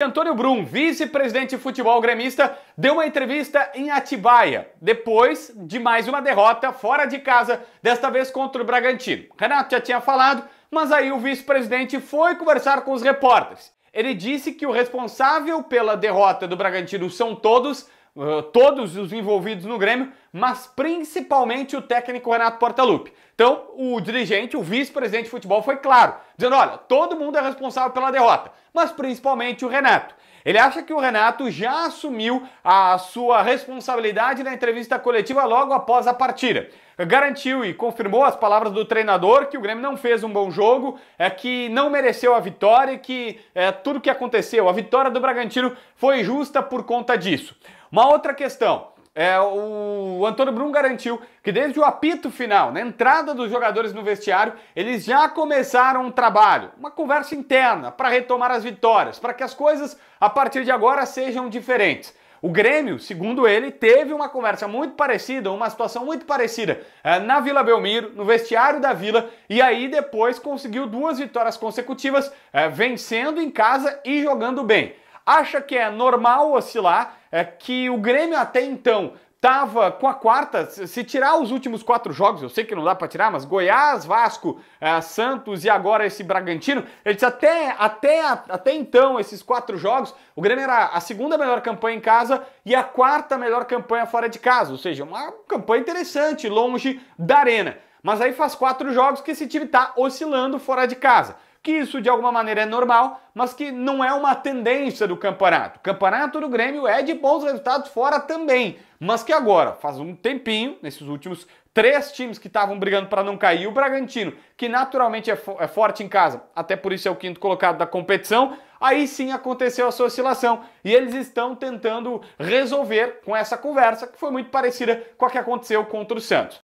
Antônio Brum, vice-presidente de futebol gremista, deu uma entrevista em Atibaia, depois de mais uma derrota fora de casa, desta vez contra o Bragantino. Renato já tinha falado, mas aí o vice-presidente foi conversar com os repórteres. Ele disse que o responsável pela derrota do Bragantino são todos, ah, todos os envolvidos no Grêmio, mas principalmente o técnico Renato Portaluppi. Então, o dirigente, o vice-presidente de futebol foi claro, dizendo: "Olha, todo mundo é responsável pela derrota, mas principalmente o Renato". Ele acha que o Renato já assumiu a sua responsabilidade na entrevista coletiva logo após a partida. Garantiu e confirmou as palavras do treinador que o Grêmio não fez um bom jogo, é que não mereceu a vitória e que é, tudo o que aconteceu, a vitória do Bragantino foi justa por conta disso. Uma outra questão. É, o Antônio Brum garantiu que desde o apito final, na entrada dos jogadores no vestiário, eles já começaram um trabalho, uma conversa interna para retomar as vitórias, para que as coisas a partir de agora sejam diferentes. O Grêmio, segundo ele, teve uma conversa muito parecida, uma situação muito parecida é, na Vila Belmiro, no vestiário da Vila, e aí depois conseguiu duas vitórias consecutivas, é, vencendo em casa e jogando bem acha que é normal oscilar, é, que o Grêmio até então estava com a quarta, se tirar os últimos quatro jogos, eu sei que não dá para tirar, mas Goiás, Vasco, eh, Santos e agora esse Bragantino, eles até, até, até então, esses quatro jogos, o Grêmio era a segunda melhor campanha em casa e a quarta melhor campanha fora de casa, ou seja, uma campanha interessante, longe da arena. Mas aí faz quatro jogos que esse time está oscilando fora de casa que isso de alguma maneira é normal, mas que não é uma tendência do campeonato. O campeonato do Grêmio é de bons resultados fora também, mas que agora, faz um tempinho, nesses últimos três times que estavam brigando para não cair, o Bragantino, que naturalmente é, fo é forte em casa, até por isso é o quinto colocado da competição, aí sim aconteceu a sua oscilação. E eles estão tentando resolver com essa conversa, que foi muito parecida com a que aconteceu contra o Santos.